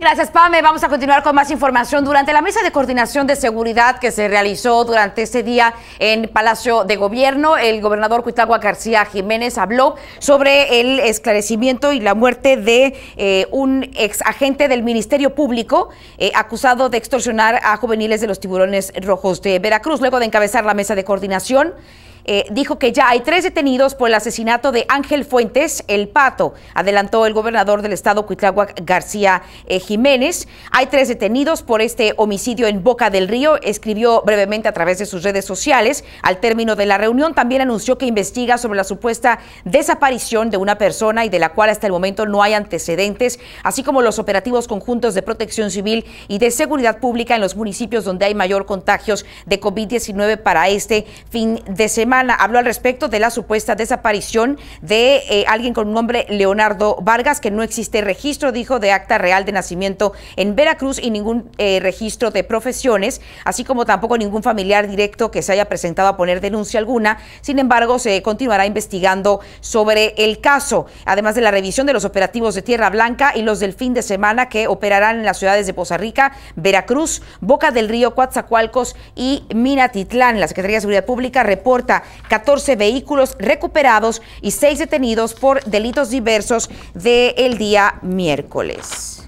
Gracias, Pame. Vamos a continuar con más información. Durante la mesa de coordinación de seguridad que se realizó durante ese día en Palacio de Gobierno, el gobernador Cuitagua García Jiménez habló sobre el esclarecimiento y la muerte de eh, un ex agente del Ministerio Público eh, acusado de extorsionar a juveniles de los tiburones rojos de Veracruz. Luego de encabezar la mesa de coordinación, eh, dijo que ya hay tres detenidos por el asesinato de Ángel Fuentes, el pato, adelantó el gobernador del estado Cuitláhuac García eh, Jiménez. Hay tres detenidos por este homicidio en Boca del Río, escribió brevemente a través de sus redes sociales. Al término de la reunión también anunció que investiga sobre la supuesta desaparición de una persona y de la cual hasta el momento no hay antecedentes, así como los operativos conjuntos de protección civil y de seguridad pública en los municipios donde hay mayor contagios de COVID-19 para este fin de semana habló al respecto de la supuesta desaparición de eh, alguien con nombre Leonardo Vargas, que no existe registro, dijo, de acta real de nacimiento en Veracruz y ningún eh, registro de profesiones, así como tampoco ningún familiar directo que se haya presentado a poner denuncia alguna. Sin embargo, se continuará investigando sobre el caso, además de la revisión de los operativos de Tierra Blanca y los del fin de semana que operarán en las ciudades de Poza Rica, Veracruz, Boca del Río, Coatzacoalcos y Minatitlán. La Secretaría de Seguridad Pública reporta 14 vehículos recuperados y 6 detenidos por delitos diversos del día miércoles.